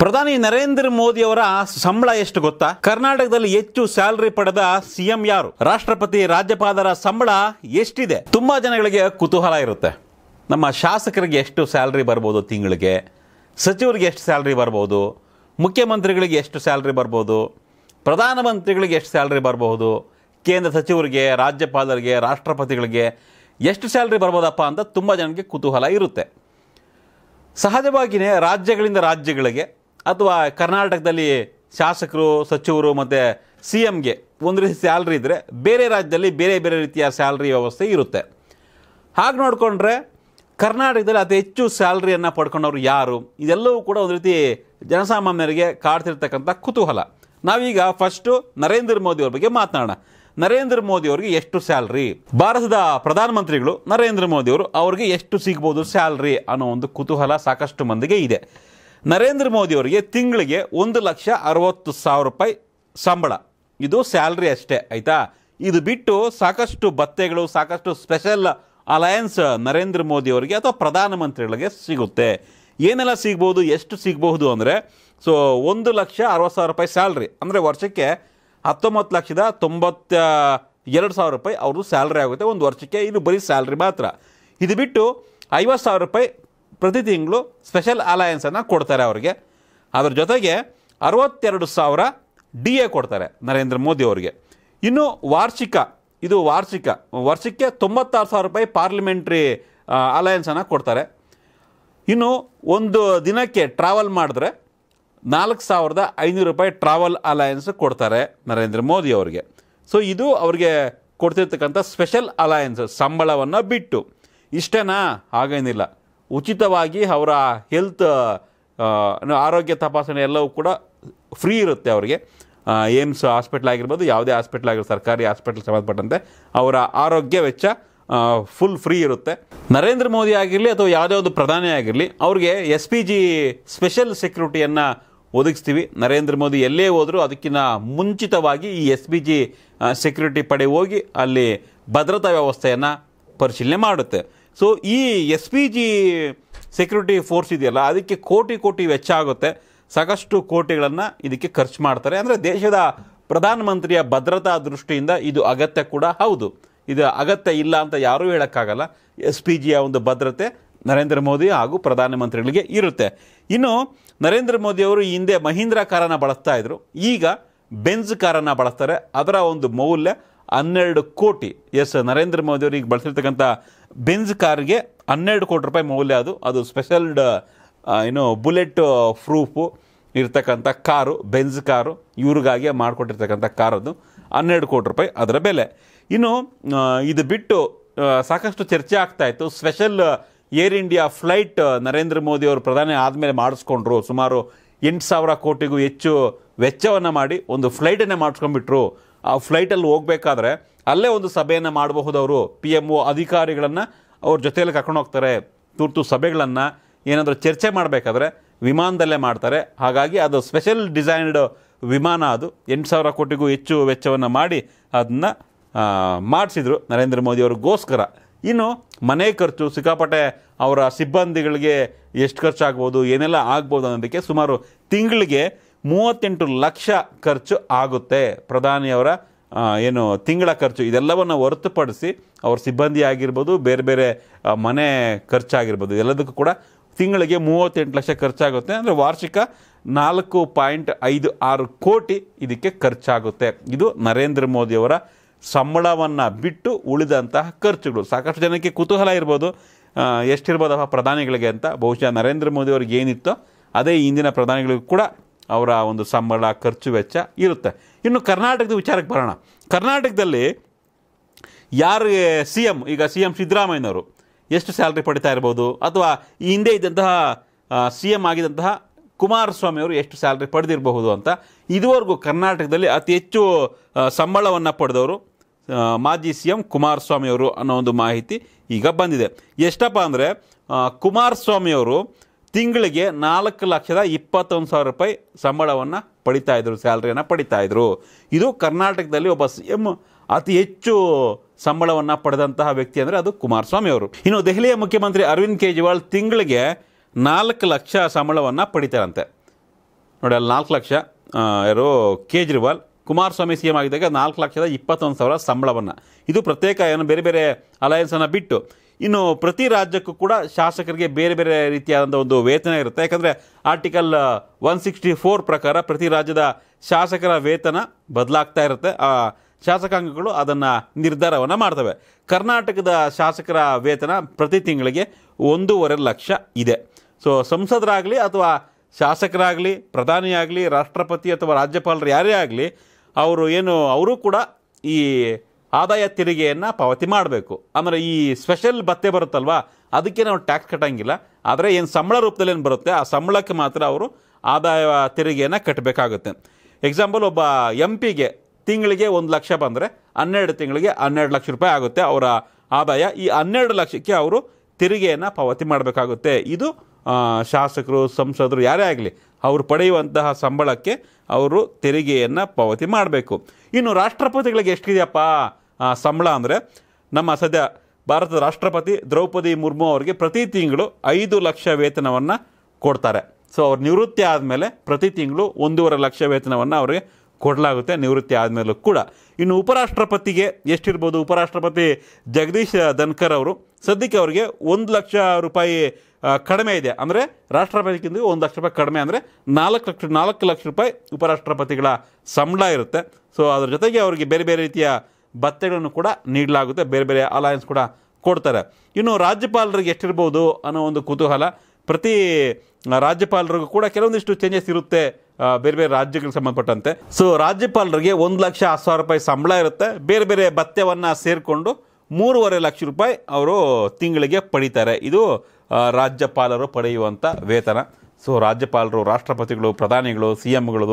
ಪ್ರಧಾನಿ ನರೇಂದ್ರ ಮೋದಿ ಅವರ ಸಂಬಳ ಎಷ್ಟು ಗೊತ್ತಾ ಕರ್ನಾಟಕದಲ್ಲಿ ಹೆಚ್ಚು ಸ್ಯಾಲರಿ ಪಡೆದ ಸಿಎಂ ಯಾರು ರಾಷ್ಟ್ರಪತಿ ರಾಜ್ಯಪಾಲರ ಸಂಬಳ ಎಷ್ಟಿದೆ ತುಂಬಾ ಜನಗಳಿಗೆ ಕುತೂಹಲ ಇರುತ್ತೆ ನಮ್ಮ ಶಾಸಕರಿಗೆ ಎಷ್ಟು ಸ್ಯಾಲ್ರಿ ಬರ್ಬೋದು ತಿಂಗಳಿಗೆ ಸಚಿವರಿಗೆ ಎಷ್ಟು ಸ್ಯಾಲ್ರಿ ಬರ್ಬೋದು ಮುಖ್ಯಮಂತ್ರಿಗಳಿಗೆ ಎಷ್ಟು ಸ್ಯಾಲ್ರಿ ಬರ್ಬೋದು ಪ್ರಧಾನಮಂತ್ರಿಗಳಿಗೆ ಎಷ್ಟು ಸ್ಯಾಲ್ರಿ ಬರಬಹುದು ಕೇಂದ್ರ ಸಚಿವರಿಗೆ ರಾಜ್ಯಪಾಲರಿಗೆ ರಾಷ್ಟ್ರಪತಿಗಳಿಗೆ ಎಷ್ಟು ಸ್ಯಾಲ್ರಿ ಬರ್ಬೋದಪ್ಪ ಅಂತ ತುಂಬ ಜನಕ್ಕೆ ಕುತೂಹಲ ಇರುತ್ತೆ ಸಹಜವಾಗಿಯೇ ರಾಜ್ಯಗಳಿಂದ ರಾಜ್ಯಗಳಿಗೆ ಅಥವಾ ಕರ್ನಾಟಕದಲ್ಲಿ ಶಾಸಕರು ಸಚಿವರು ಮತ್ತು ಸಿ ಎಮ್ಗೆ ಒಂದು ರೀತಿ ಸ್ಯಾಲ್ರಿ ಇದ್ದರೆ ಬೇರೆ ರಾಜ್ಯದಲ್ಲಿ ಬೇರೆ ಬೇರೆ ರೀತಿಯ ಸ್ಯಾಲ್ರಿ ವ್ಯವಸ್ಥೆ ಇರುತ್ತೆ ಹಾಗೆ ನೋಡಿಕೊಂಡ್ರೆ ಕರ್ನಾಟಕದಲ್ಲಿ ಅತಿ ಹೆಚ್ಚು ಸ್ಯಾಲ್ರಿಯನ್ನು ಪಡ್ಕೊಂಡವ್ರು ಯಾರು ಇದೆಲ್ಲವೂ ಕೂಡ ಒಂದು ರೀತಿ ಜನಸಾಮಾನ್ಯರಿಗೆ ಕಾಡ್ತಿರ್ತಕ್ಕಂಥ ಕುತೂಹಲ ನಾವೀಗ ಫಸ್ಟು ನರೇಂದ್ರ ಮೋದಿ ಅವ್ರ ಬಗ್ಗೆ ಮಾತನಾಡೋಣ ನರೇಂದ್ರ ಮೋದಿ ಅವರಿಗೆ ಎಷ್ಟು ಸ್ಯಾಲ್ರಿ ಭಾರತದ ಪ್ರಧಾನಮಂತ್ರಿಗಳು ನರೇಂದ್ರ ಮೋದಿ ಅವರು ಎಷ್ಟು ಸಿಗ್ಬೋದು ಸ್ಯಾಲ್ರಿ ಅನ್ನೋ ಒಂದು ಕುತೂಹಲ ಸಾಕಷ್ಟು ಮಂದಿಗೆ ಇದೆ ನರೇಂದ್ರ ಮೋದಿ ಅವರಿಗೆ ತಿಂಗಳಿಗೆ ಒಂದು ಲಕ್ಷ ಅರವತ್ತು ಸಾವಿರ ರೂಪಾಯಿ ಸಂಬಳ ಇದು ಸ್ಯಾಲ್ರಿ ಅಷ್ಟೇ ಆಯಿತಾ ಇದು ಬಿಟ್ಟು ಸಾಕಷ್ಟು ಭತ್ತೆಗಳು ಸಾಕಷ್ಟು ಸ್ಪೆಷಲ್ ಅಲಯನ್ಸ್ ನರೇಂದ್ರ ಮೋದಿ ಅವರಿಗೆ ಅಥವಾ ಪ್ರಧಾನಮಂತ್ರಿಗಳಿಗೆ ಸಿಗುತ್ತೆ ಏನೆಲ್ಲ ಸಿಗ್ಬೋದು ಎಷ್ಟು ಸಿಗಬಹುದು ಅಂದರೆ ಸೊ ಒಂದು ಲಕ್ಷ ಅರವತ್ತು ಸಾವಿರ ರೂಪಾಯಿ ಸ್ಯಾಲ್ರಿ ಅಂದರೆ ವರ್ಷಕ್ಕೆ ಹತ್ತೊಂಬತ್ತು ಲಕ್ಷದ ತೊಂಬತ್ತ ಎರಡು ಸಾವಿರ ರೂಪಾಯಿ ಅವ್ರದ್ದು ಸ್ಯಾಲ್ರಿ ಆಗುತ್ತೆ ಒಂದು ವರ್ಷಕ್ಕೆ ಇದು ಬರೀ ಸ್ಯಾಲ್ರಿ ಮಾತ್ರ ಇದು ಬಿಟ್ಟು ಐವತ್ತು ಸಾವಿರ ರೂಪಾಯಿ ಪ್ರತಿ ತಿಂಗಳು ಸ್ಪೆಷಲ್ ಅಲಯನ್ಸನ್ನು ಕೊಡ್ತಾರೆ ಅವರಿಗೆ ಅದರ ಜೊತೆಗೆ ಅರವತ್ತೆರಡು ಸಾವಿರ ಡಿ ಎ ಕೊಡ್ತಾರೆ ನರೇಂದ್ರ ಮೋದಿ ಅವರಿಗೆ ಇನ್ನು ವಾರ್ಷಿಕ ಇದು ವಾರ್ಷಿಕ ವರ್ಷಕ್ಕೆ ತೊಂಬತ್ತಾರು ಸಾವಿರ ರೂಪಾಯಿ ಪಾರ್ಲಿಮೆಂಟ್ರಿ ಅಲಯನ್ಸನ್ನು ಕೊಡ್ತಾರೆ ಇನ್ನು ಒಂದು ದಿನಕ್ಕೆ ಟ್ರಾವೆಲ್ ಮಾಡಿದ್ರೆ ನಾಲ್ಕು ಸಾವಿರದ ಐನೂರು ರೂಪಾಯಿ ಟ್ರಾವೆಲ್ ಅಲಯನ್ಸ್ ಕೊಡ್ತಾರೆ ನರೇಂದ್ರ ಮೋದಿ ಅವರಿಗೆ ಸೊ ಇದು ಅವ್ರಿಗೆ ಕೊಡ್ತಿರ್ತಕ್ಕಂಥ ಸ್ಪೆಷಲ್ ಅಲಯನ್ಸ್ ಸಂಬಳವನ್ನು ಬಿಟ್ಟು ಇಷ್ಟೇನಾ ಹಾಗೇನಿಲ್ಲ ಉಚಿತವಾಗಿ ಅವರ ಹೆಲ್ತ್ ಆರೋಗ್ಯ ತಪಾಸಣೆ ಎಲ್ಲವೂ ಕೂಡ ಫ್ರೀ ಇರುತ್ತೆ ಅವರಿಗೆ ಏಮ್ಸ್ ಹಾಸ್ಪಿಟ್ಲ್ ಆಗಿರ್ಬೋದು ಯಾವುದೇ ಹಾಸ್ಪಿಟ್ಲ್ ಆಗಿರ್ಬೋದು ಸರ್ಕಾರಿ ಹಾಸ್ಪಿಟ್ಲ್ ಸಂಬಂಧಪಟ್ಟಂತೆ ಅವರ ಆರೋಗ್ಯ ವೆಚ್ಚ ಫುಲ್ ಫ್ರೀ ಇರುತ್ತೆ ನರೇಂದ್ರ ಮೋದಿ ಆಗಿರಲಿ ಅಥವಾ ಯಾವುದೇ ಒಂದು ಪ್ರಧಾನಿ ಆಗಿರಲಿ ಅವ್ರಿಗೆ ಎಸ್ ಪಿ ಜಿ ಸ್ಪೆಷಲ್ ಸೆಕ್ಯೂರಿಟಿಯನ್ನು ಒದಗಿಸ್ತೀವಿ ನರೇಂದ್ರ ಮೋದಿ ಎಲ್ಲೇ ಹೋದರೂ ಅದಕ್ಕಿಂತ ಮುಂಚಿತವಾಗಿ ಈ ಎಸ್ ಪಿ ಜಿ ಸೆಕ್ಯೂರಿಟಿ ಪಡೆ ಹೋಗಿ ಅಲ್ಲಿ ಭದ್ರತಾ ವ್ಯವಸ್ಥೆಯನ್ನು ಪರಿಶೀಲನೆ ಮಾಡುತ್ತೆ ಸೊ ಈ S P G security force ಇದೆಯಲ್ಲ ಅದಕ್ಕೆ ಕೋಟಿ ಕೋಟಿ ವೆಚ್ಚ ಆಗುತ್ತೆ ಸಾಕಷ್ಟು ಕೋಟಿಗಳನ್ನು ಇದಕ್ಕೆ ಖರ್ಚು ಮಾಡ್ತಾರೆ ಅಂದರೆ ದೇಶದ ಪ್ರಧಾನಮಂತ್ರಿಯ ಭದ್ರತಾ ದೃಷ್ಟಿಯಿಂದ ಇದು ಅಗತ್ಯ ಕೂಡ ಹೌದು ಇದು ಅಗತ್ಯ ಇಲ್ಲ ಅಂತ ಯಾರೂ ಹೇಳೋಕ್ಕಾಗಲ್ಲ ಎಸ್ ಪಿ ಜಿಯ ಒಂದು ಭದ್ರತೆ ನರೇಂದ್ರ ಮೋದಿ ಹಾಗೂ ಪ್ರಧಾನಮಂತ್ರಿಗಳಿಗೆ ಇರುತ್ತೆ ಇನ್ನು ನರೇಂದ್ರ ಮೋದಿಯವರು ಹಿಂದೆ ಮಹೀಂದ್ರ ಕಾರನ್ನು ಬಳಸ್ತಾ ಇದ್ದರು ಈಗ ಬೆಂಜ್ ಕಾರನ್ನು ಬಳಸ್ತಾರೆ ಅದರ ಒಂದು ಮೌಲ್ಯ ಹನ್ನೆರಡು ಕೋಟಿ ಎಸ್ ನರೇಂದ್ರ ಮೋದಿ ಅವರಿಗೆ ಬಳಸಿರ್ತಕ್ಕಂಥ ಬೆನ್ಸ್ ಕಾರ್ಗೆ ಹನ್ನೆರಡು ಕೋಟಿ ರೂಪಾಯಿ ಮೌಲ್ಯ ಅದು ಅದು ಸ್ಪೆಷಲ್ ಏನು ಬುಲೆಟ್ ಪ್ರೂಫು ಇರ್ತಕ್ಕಂಥ ಕಾರು ಬೆಂಜ್ ಕಾರು ಇವ್ರಿಗಾಗಿಯೇ ಮಾಡಿಕೊಟ್ಟಿರ್ತಕ್ಕಂಥ ಅದು ಹನ್ನೆರಡು ಕೋಟಿ ರೂಪಾಯಿ ಅದರ ಬೆಲೆ ಇನ್ನು ಇದು ಬಿಟ್ಟು ಸಾಕಷ್ಟು ಚರ್ಚೆ ಆಗ್ತಾ ಇತ್ತು special Air India flight Narendra Modi ಅವರು ಪ್ರಧಾನಿ ಆದಮೇಲೆ ಮಾಡಿಸ್ಕೊಂಡ್ರು ಸುಮಾರು ಎಂಟು ಸಾವಿರ ಕೋಟಿಗೂ ಹೆಚ್ಚು ವೆಚ್ಚವನ್ನು ಮಾಡಿ ಒಂದು ಫ್ಲೈಟನ್ನೇ ಮಾಡಿಸ್ಕೊಂಡ್ಬಿಟ್ರು ಆ ಫ್ಲೈಟಲ್ಲಿ ಹೋಗಬೇಕಾದ್ರೆ ಅಲ್ಲೇ ಒಂದು ಸಭೆಯನ್ನು ಮಾಡಬಹುದು ಅವರು ಪಿ ಎಮ್ ಒ ಅಧಿಕಾರಿಗಳನ್ನು ಅವ್ರ ಜೊತೆಯಲ್ಲಿ ಕರ್ಕೊಂಡು ಹೋಗ್ತಾರೆ ತುರ್ತು ಸಭೆಗಳನ್ನು ಏನಾದರೂ ಚರ್ಚೆ ಮಾಡಬೇಕಾದ್ರೆ ವಿಮಾನದಲ್ಲೇ ಮಾಡ್ತಾರೆ ಹಾಗಾಗಿ ಅದು ಸ್ಪೆಷಲ್ ಡಿಸೈನ್ಡ್ ವಿಮಾನ ಅದು ಎಂಟು ಸಾವಿರ ಕೋಟಿಗೂ ಹೆಚ್ಚು ವೆಚ್ಚವನ್ನು ಮಾಡಿ ಅದನ್ನು ಮಾಡಿಸಿದರು ನರೇಂದ್ರ ಮೋದಿ ಮೋದಿಯವ್ರಿಗೋಸ್ಕರ ಇನ್ನು ಮನೆ ಖರ್ಚು ಸಿಕ್ಕಾಪಟ್ಟೆ ಅವರ ಸಿಬ್ಬಂದಿಗಳಿಗೆ ಎಷ್ಟು ಖರ್ಚಾಗ್ಬೋದು ಏನೆಲ್ಲ ಆಗ್ಬೋದು ಅನ್ನೋದಕ್ಕೆ ಸುಮಾರು ತಿಂಗಳಿಗೆ ಮೂವತ್ತೆಂಟು ಲಕ್ಷ ಖರ್ಚು ಆಗುತ್ತೆ ಪ್ರಧಾನಿಯವರ ಏನು ತಿಂಗಳ ಖರ್ಚು ಇದೆಲ್ಲವನ್ನು ಹೊರತುಪಡಿಸಿ ಅವ್ರ ಸಿಬ್ಬಂದಿ ಆಗಿರ್ಬೋದು ಬೇರೆ ಬೇರೆ ಮನೆ ಖರ್ಚಾಗಿರ್ಬೋದು ಎಲ್ಲದಕ್ಕೂ ಕೂಡ ತಿಂಗಳಿಗೆ ಮೂವತ್ತೆಂಟು ಲಕ್ಷ ಖರ್ಚಾಗುತ್ತೆ ಅಂದರೆ ವಾರ್ಷಿಕ ನಾಲ್ಕು ಪಾಯಿಂಟ್ ಐದು ಆರು ಕೋಟಿ ಇದಕ್ಕೆ ಖರ್ಚಾಗುತ್ತೆ ಇದು ನರೇಂದ್ರ ಮೋದಿಯವರ ಸಂಬಳವನ್ನು ಬಿಟ್ಟು ಉಳಿದಂತಹ ಖರ್ಚುಗಳು ಸಾಕಷ್ಟು ಜನಕ್ಕೆ ಕುತೂಹಲ ಇರ್ಬೋದು ಎಷ್ಟಿರ್ಬೋದಪ್ಪ ಪ್ರಧಾನಿಗಳಿಗೆ ಅಂತ ಬಹುಶಃ ನರೇಂದ್ರ ಮೋದಿಯವ್ರಿಗೆ ಏನಿತ್ತೋ ಅದೇ ಇಂದಿನ ಪ್ರಧಾನಿಗಳಿಗೂ ಕೂಡ ಅವರ ಒಂದು ಸಂಬಳ ಖರ್ಚು ವೆಚ್ಚ ಇರುತ್ತೆ ಇನ್ನು ಕರ್ನಾಟಕದ ವಿಚಾರಕ್ಕೆ ಬರೋಣ ಕರ್ನಾಟಕದಲ್ಲಿ ಯಾರಿಗೆ ಸಿ ಎಮ್ ಈಗ ಸಿ ಎಮ್ ಸಿದ್ದರಾಮಯ್ಯನವರು ಎಷ್ಟು ಸ್ಯಾಲ್ರಿ ಪಡಿತಾ ಇರ್ಬೋದು ಅಥವಾ ಈ ಹಿಂದೆ ಇದ್ದಂತಹ ಸಿ ಎಮ್ ಆಗಿದ್ದಂತಹ ಕುಮಾರಸ್ವಾಮಿಯವರು ಅವರು ಎಷ್ಟು ಸ್ಯಾಲ್ರಿ ಪಡೆದಿರಬಹುದು ಅಂತ ಇದುವರೆಗೂ ಕರ್ನಾಟಕದಲ್ಲಿ ಅತಿ ಹೆಚ್ಚು ಸಂಬಳವನ್ನು ಪಡೆದವರು ಮಾಜಿ ಸಿ ಎಂ ಕುಮಾರಸ್ವಾಮಿಯವರು ಅವರು ಅನ್ನೋ ಒಂದು ಮಾಹಿತಿ ಈಗ ಬಂದಿದೆ ಎಷ್ಟಪ್ಪ ಅಂದರೆ ಕುಮಾರಸ್ವಾಮಿಯವರು ಅವರು ತಿಂಗಳಿಗೆ ನಾಲ್ಕು ಲಕ್ಷದ ಇಪ್ಪತ್ತೊಂದು ಸಾವಿರ ರೂಪಾಯಿ ಸಂಬಳವನ್ನು ಪಡಿತಾ ಇದ್ದರು ಸ್ಯಾಲ್ರಿಯನ್ನು ಪಡಿತಾ ಇದ್ದರು ಇದು ಕರ್ನಾಟಕದಲ್ಲಿ ಒಬ್ಬ ಸಿ ಎಂ ಅತಿ ಹೆಚ್ಚು ಸಂಬಳವನ್ನು ಪಡೆದಂತಹ ವ್ಯಕ್ತಿ ಅಂದರೆ ಅದು ಕುಮಾರಸ್ವಾಮಿ ಅವರು ಇನ್ನು ದೆಹಲಿಯ ಮುಖ್ಯಮಂತ್ರಿ ಅರವಿಂದ್ ಕೇಜ್ರಿವಾಲ್ ತಿಂಗಳಿಗೆ ನಾಲ್ಕು ಲಕ್ಷ ಸಂಬಳವನ್ನು ಪಡಿತಾರಂತೆ ನೋಡಿ ಅಲ್ಲಿ ನಾಲ್ಕು ಲಕ್ಷ ಯಾರು ಕೇಜ್ರಿವಾಲ್ ಕುಮಾರಸ್ವಾಮಿ ಸಿ ಎಂ ಆಗಿದ್ದಾಗ ನಾಲ್ಕು ಲಕ್ಷದ ಇಪ್ಪತ್ತೊಂದು ಸಾವಿರ ಸಂಬಳವನ್ನು ಇದು ಪ್ರತ್ಯೇಕ ಏನು ಬೇರೆ ಬೇರೆ ಅಲಯನ್ಸನ್ನು ಬಿಟ್ಟು ಇನ್ನು ಪ್ರತಿ ರಾಜ್ಯಕ್ಕೂ ಕೂಡ ಶಾಸಕರಿಗೆ ಬೇರೆ ಬೇರೆ ರೀತಿಯಾದಂಥ ಒಂದು ವೇತನ ಇರುತ್ತೆ ಯಾಕಂದರೆ ಆರ್ಟಿಕಲ್ ಒನ್ ಸಿಕ್ಸ್ಟಿ ಫೋರ್ ಪ್ರಕಾರ ಪ್ರತಿ ರಾಜ್ಯದ ಶಾಸಕರ ವೇತನ ಬದಲಾಗ್ತಾ ಇರುತ್ತೆ ಆ ಶಾಸಕಾಂಗಗಳು ಅದನ್ನು ನಿರ್ಧಾರವನ್ನು ಮಾಡ್ತವೆ ಕರ್ನಾಟಕದ ಶಾಸಕರ ವೇತನ ಪ್ರತಿ ತಿಂಗಳಿಗೆ ಒಂದೂವರೆ ಲಕ್ಷ ಇದೆ ಸೊ ಸಂಸದರಾಗಲಿ ಅಥವಾ ಶಾಸಕರಾಗಲಿ ಪ್ರಧಾನಿಯಾಗಲಿ ರಾಷ್ಟ್ರಪತಿ ಅಥವಾ ರಾಜ್ಯಪಾಲರು ಯಾರೇ ಆಗಲಿ ಅವರು ಏನು ಅವರು ಕೂಡ ಈ ಆದಾಯ ತೆರಿಗೆಯನ್ನು ಪಾವತಿ ಮಾಡಬೇಕು ಅಂದರೆ ಈ ಸ್ಪೆಷಲ್ ಭತ್ತೆ ಬರುತ್ತಲ್ವ ಅದಕ್ಕೆ ನಾವು ಟ್ಯಾಕ್ಸ್ ಕಟ್ಟಂಗಿಲ್ಲ ಆದರೆ ಏನು ಸಂಬಳ ರೂಪದಲ್ಲಿ ಏನು ಬರುತ್ತೆ ಆ ಸಂಬಳಕ್ಕೆ ಮಾತ್ರ ಅವರು ಆದಾಯ ತೆರಿಗೆಯನ್ನು ಕಟ್ಟಬೇಕಾಗುತ್ತೆ ಎಕ್ಸಾಂಪಲ್ ಒಬ್ಬ ಎಂ ಪಿಗೆ ತಿಂಗಳಿಗೆ ಒಂದು ಲಕ್ಷ ಬಂದರೆ ಹನ್ನೆರಡು ತಿಂಗಳಿಗೆ ಹನ್ನೆರಡು ಲಕ್ಷ ರೂಪಾಯಿ ಆಗುತ್ತೆ ಅವರ ಆದಾಯ ಈ ಹನ್ನೆರಡು ಲಕ್ಷಕ್ಕೆ ಅವರು ತೆರಿಗೆಯನ್ನು ಪಾವತಿ ಮಾಡಬೇಕಾಗುತ್ತೆ ಇದು ಶಾಸಕರು ಸಂಸದರು ಯಾರೇ ಆಗಲಿ ಅವರು ಪಡೆಯುವಂತಹ ಸಂಬಳಕ್ಕೆ ಅವರು ತೆರಿಗೆಯನ್ನು ಪಾವತಿ ಮಾಡಬೇಕು ಇನ್ನು ರಾಷ್ಟ್ರಪತಿಗಳಿಗೆ ಎಷ್ಟಿದೆಯಪ್ಪ ಸಂಬಳ ಅಂದರೆ ನಮ್ಮ ಸದ್ಯ ಭಾರತದ ರಾಷ್ಟ್ರಪತಿ ದ್ರೌಪದಿ ಮುರ್ಮು ಅವರಿಗೆ ಪ್ರತಿ ತಿಂಗಳು ಐದು ಲಕ್ಷ ವೇತನವನ್ನು ಕೊಡ್ತಾರೆ ಸೊ ಅವ್ರು ನಿವೃತ್ತಿ ಆದಮೇಲೆ ಪ್ರತಿ ತಿಂಗಳು ಒಂದೂವರೆ ಲಕ್ಷ ವೇತನವನ್ನು ಅವರಿಗೆ ಕೊಡಲಾಗುತ್ತೆ ನಿವೃತ್ತಿ ಆದಮೇಲೂ ಕೂಡ ಇನ್ನು ಉಪರಾಷ್ಟ್ರಪತಿಗೆ ಎಷ್ಟಿರ್ಬೋದು ಉಪರಾಷ್ಟ್ರಪತಿ ಜಗದೀಶ್ ಧನ್ಕರ್ ಅವರು ಸದ್ಯಕ್ಕೆ ಅವರಿಗೆ ಒಂದು ಲಕ್ಷ ರೂಪಾಯಿ ಕಡಿಮೆ ಇದೆ ಅಂದರೆ ರಾಷ್ಟ್ರಪತಿಗಿಂತ ಒಂದು ಲಕ್ಷ ರೂಪಾಯಿ ಕಡಿಮೆ ಅಂದರೆ ನಾಲ್ಕು ಲಕ್ಷ ನಾಲ್ಕು ಲಕ್ಷ ರೂಪಾಯಿ ಉಪರಾಷ್ಟ್ರಪತಿಗಳ ಸಂಬಳ ಇರುತ್ತೆ ಸೊ ಅದ್ರ ಜೊತೆಗೆ ಅವರಿಗೆ ಬೇರೆ ಬೇರೆ ರೀತಿಯ ಭತ್ತೆಗಳನ್ನು ಕೂಡ ನೀಡಲಾಗುತ್ತೆ ಬೇರೆ ಬೇರೆ ಅಲಯನ್ಸ್ ಕೂಡ ಕೊಡ್ತಾರೆ ಇನ್ನು ರಾಜ್ಯಪಾಲರಿಗೆ ಎಷ್ಟಿರ್ಬೋದು ಅನ್ನೋ ಒಂದು ಕುತೂಹಲ ಪ್ರತಿ ರಾಜ್ಯಪಾಲರಿಗೂ ಕೂಡ ಕೆಲವೊಂದಿಷ್ಟು ಚೇಂಜಸ್ ಇರುತ್ತೆ ಬೇರೆ ಬೇರೆ ರಾಜ್ಯಗಳಿಗೆ ಸಂಬಂಧಪಟ್ಟಂತೆ ಸೊ ರಾಜ್ಯಪಾಲರಿಗೆ ಒಂದು ಲಕ್ಷ ಹತ್ತು ಸಾವಿರ ರೂಪಾಯಿ ಸಂಬಳ ಇರುತ್ತೆ ಬೇರೆ ಬೇರೆ ಭತ್ಯವನ್ನು ಸೇರಿಕೊಂಡು ಮೂರುವರೆ ಲಕ್ಷ ರೂಪಾಯಿ ಅವರು ತಿಂಗಳಿಗೆ ಪಡೀತಾರೆ ಇದು ರಾಜ್ಯಪಾಲರು ಪಡೆಯುವಂಥ ವೇತನ ಸೊ ರಾಜ್ಯಪಾಲರು ರಾಷ್ಟ್ರಪತಿಗಳು ಪ್ರಧಾನಿಗಳು ಸಿ ಎಮ್ಗಳು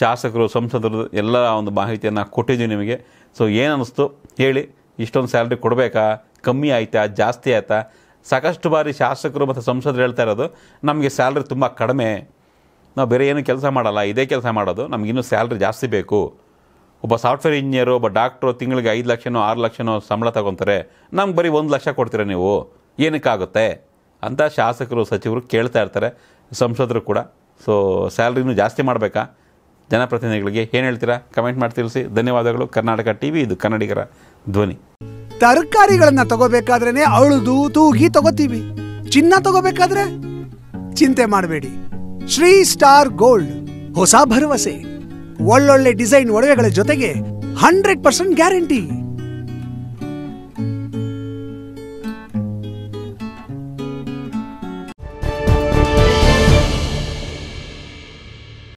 ಶಾಸಕರು ಸಂಸದರು ಎಲ್ಲ ಒಂದು ಮಾಹಿತಿಯನ್ನು ಕೊಟ್ಟಿದ್ದೀವಿ ನಿಮಗೆ ಸೊ ಏನಿಸ್ತು ಹೇಳಿ ಇಷ್ಟೊಂದು ಸ್ಯಾಲ್ರಿ ಕೊಡಬೇಕಾ ಕಮ್ಮಿ ಆಯಿತಾ ಜಾಸ್ತಿ ಆಯಿತಾ ಸಾಕಷ್ಟು ಬಾರಿ ಶಾಸಕರು ಮತ್ತು ಸಂಸದರು ಹೇಳ್ತಾ ಇರೋದು ನಮಗೆ ಸ್ಯಾಲ್ರಿ ತುಂಬ ಕಡಿಮೆ ನಾವು ಬೇರೆ ಏನು ಕೆಲಸ ಮಾಡಲ್ಲ ಇದೇ ಕೆಲಸ ಮಾಡೋದು ಇನ್ನೂ ಸ್ಯಾಲ್ರಿ ಜಾಸ್ತಿ ಬೇಕು ಒಬ್ಬ ಸಾಫ್ಟ್ವೇರ್ ಇಂಜಿನಿಯರು ಒಬ್ಬ ಡಾಕ್ಟ್ರು ತಿಂಗಳಿಗೆ ಐದು ಲಕ್ಷನೋ ಆರು ಲಕ್ಷನೋ ಸಂಬಳ ತಗೊತಾರೆ ನಮ್ಗೆ ಬರೀ ಒಂದು ಲಕ್ಷ ಕೊಡ್ತೀರಾ ನೀವು ಏನಕ್ಕಾಗುತ್ತೆ ಅಂತ ಶಾಸಕರು ಸಚಿವರು ಕೇಳ್ತಾ ಇರ್ತಾರೆ ಸಂಸದರು ಕೂಡ ಸೊ ಸ್ಯಾಲ್ರಿನೂ ಜಾಸ್ತಿ ಮಾಡಬೇಕಾ ಜನಪ್ರತಿನಿಧಿಗಳಿಗೆ ಏನು ಹೇಳ್ತೀರಾ ಕಮೆಂಟ್ ಮಾಡಿ ತಿಳಿಸಿ ಧನ್ಯವಾದಗಳು ಕರ್ನಾಟಕ ಟಿವಿ ಇದು ಕನ್ನಡಿಗರ ಧ್ವನಿ ತರಕಾರಿಗಳನ್ನು ತಗೋಬೇಕಾದ್ರೇನೆ ಅಳುದು ತೂಗಿ ತಗೋತೀವಿ ಚಿನ್ನ ತಗೋಬೇಕಾದ್ರೆ ಚಿಂತೆ ಮಾಡಬೇಡಿ ಶ್ರೀ ಸ್ಟಾರ್ ಗೋಲ್ಡ್ ಹೊಸ ಭರವಸೆ ಒಳ್ಳೊಳ್ಳೆ ಡಿಸೈನ್ ಒಡವೆಗಳ ಜೊತೆಗೆ ಹಂಡ್ರೆಡ್ ಪರ್ಸೆಂಟ್ ಗ್ಯಾರಂಟಿ